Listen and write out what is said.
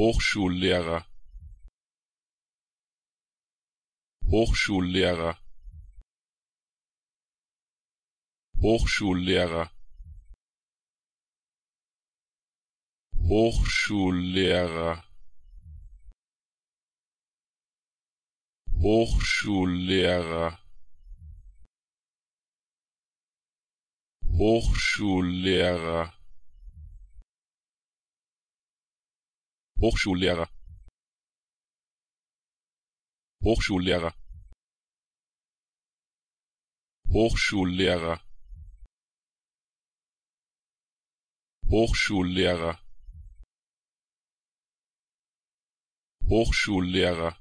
Hochschullehrer Hochschullehrer Hochschullehrer Hochschullehrer Hochschullehrer Hochschullehrer hochschullehrer hochschullehrer hochschullehrer hochschullehrer hochschullehrer